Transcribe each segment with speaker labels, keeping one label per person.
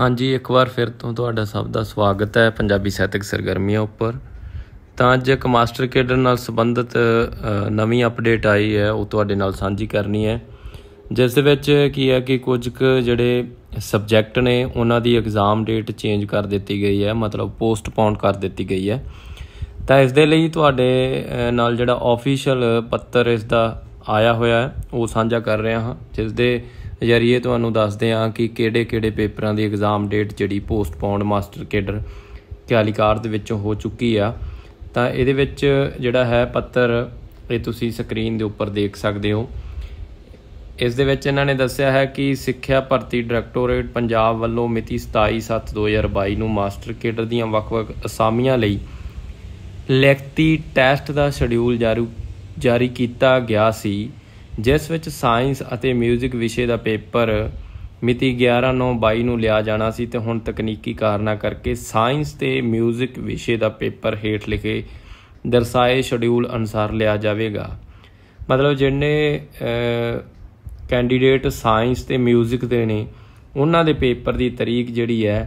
Speaker 1: ਹਾਂਜੀ ਇੱਕ ਵਾਰ ਫਿਰ ਤੋਂ ਤੁਹਾਡਾ ਸਭ ਦਾ ਸਵਾਗਤ ਹੈ ਪੰਜਾਬੀ ਸਾਹਿਤਕ ਸਰਗਰਮੀਆਂ ਉੱਪਰ ਤਾਂ ਅੱਜ ਇੱਕ ਮਾਸਟਰ ਕੇਡਰ ਨਾਲ ਸੰਬੰਧਿਤ ਨਵੀਂ ਅਪਡੇਟ ਆਈ ਹੈ ਉਹ ਤੁਹਾਡੇ ਨਾਲ ਸਾਂਝੀ ਕਰਨੀ ਹੈ ਜਿਸ ਦੇ ਵਿੱਚ ਕੀ ਹੈ ਕਿ ਕੁਝ ਕੁ ਜਿਹੜੇ ਸਬਜੈਕਟ ਨੇ ਉਹਨਾਂ ਦੀ ਐਗਜ਼ਾਮ ਡੇਟ ਚੇਂਜ ਕਰ ਦਿੱਤੀ ਗਈ ਹੈ ਮਤਲਬ ਪੋਸਟਪੋਨ ਕਰ ਦਿੱਤੀ ਗਈ ਹੈ ਤਾਂ ਇਸ ਦੇ ਲਈ ਤੁਹਾਡੇ ਨਾਲ ਜਿਹੜਾ ਆਫੀਸ਼ੀਅਲ ਪੱਤਰ ਇਸ ਦਾ ਆਇਆ ਹੋਇਆ ਹੈ ਉਹ ਸਾਂਝਾ ਕਰ ਰਿਹਾ ਹਾਂ ਜਿਸ ਦੇ ਜਰੀਏ ਤੁਹਾਨੂੰ ਦੱਸਦੇ ਹਾਂ ਕਿ ਕਿਹੜੇ-ਕਿਹੜੇ ਪੇਪਰਾਂ ਦੀ ਐਗਜ਼ਾਮ ਡੇਟ ਜਿਹੜੀ ਪੋਸਟਪੋਨਡ ਮਾਸਟਰ ਕੇਡਰ ਕਾਲੀਕਾਰ ਦੇ ਵਿੱਚੋਂ ਹੋ ਚੁੱਕੀ ਆ ਤਾਂ ਇਹਦੇ ਵਿੱਚ ਜਿਹੜਾ ਹੈ ਪੱਤਰ ਇਹ ਤੁਸੀਂ ਸਕਰੀਨ ਦੇ ਉੱਪਰ ਦੇਖ ਸਕਦੇ ਹੋ ਇਸ ਦੇ ਵਿੱਚ ਇਹਨਾਂ ਨੇ ਦੱਸਿਆ ਹੈ ਕਿ ਸਿੱਖਿਆ ਭਰਤੀ ਡਾਇਰੈਕਟੋਰੇਟ ਪੰਜਾਬ ਵੱਲੋਂ ਮਿਤੀ 27/7/2022 ਨੂੰ ਮਾਸਟਰ ਕੇਡਰ ਦੀਆਂ ਵੱਖ-ਵੱਖ ਅਸਾਮੀਆਂ ਲਈ ਲਿਖਤੀ ਟੈਸਟ ਦਾ ਸ਼ਡਿਊਲ ਜਾਰੀ ਕੀਤਾ ਗਿਆ ਸੀ ਜਿਸ ਵਿੱਚ ਸਾਇੰਸ ਅਤੇ 뮤직 ਵਿਸ਼ੇ ਦਾ ਪੇਪਰ ਮਿਤੀ 11/9/22 ਨੂੰ ਲਿਆ ਜਾਣਾ ਸੀ ਤੇ ਹੁਣ ਤਕਨੀਕੀ ਕਾਰਨਾਂ ਕਰਕੇ ਸਾਇੰਸ ਤੇ 뮤직 ਵਿਸ਼ੇ ਦਾ ਪੇਪਰ ਹੇਠ ਲਿਖੇ ਦਰਸਾਏ ਸ਼ਡਿਊਲ ਅਨੁਸਾਰ ਲਿਆ ਜਾਵੇਗਾ ਮਤਲਬ ਜਿਹਨੇ ਕੈਂਡੀਡੇਟ ਸਾਇੰਸ ਤੇ 뮤직 ਦੇ ਨੇ ਉਹਨਾਂ ਦੇ ਪੇਪਰ ਦੀ ਤਾਰੀਖ ਜਿਹੜੀ ਹੈ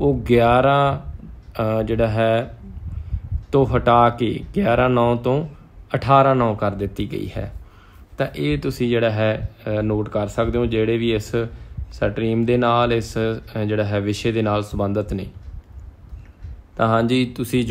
Speaker 1: ਉਹ 11 ਜਿਹੜਾ ਹੈ ਤੋਂ ਹਟਾ ਕੇ 11 9 ਤੋਂ 18 9 ਕਰ ਦਿੱਤੀ ਗਈ ਹੈ ਤਾਂ ਇਹ ਤੁਸੀਂ ਜਿਹੜਾ ਹੈ ਨੋਟ ਕਰ ਸਕਦੇ ਹੋ ਜਿਹੜੇ ਵੀ ਇਸ ਸਟ੍ਰੀਮ ਦੇ ਨਾਲ ਇਸ ਜਿਹੜਾ ਹੈ ਵਿਸ਼ੇ ਦੇ ਨਾਲ ਸੰਬੰਧਿਤ ਨੇ ਤਾਂ ਹਾਂਜੀ ਤੁਸੀਂ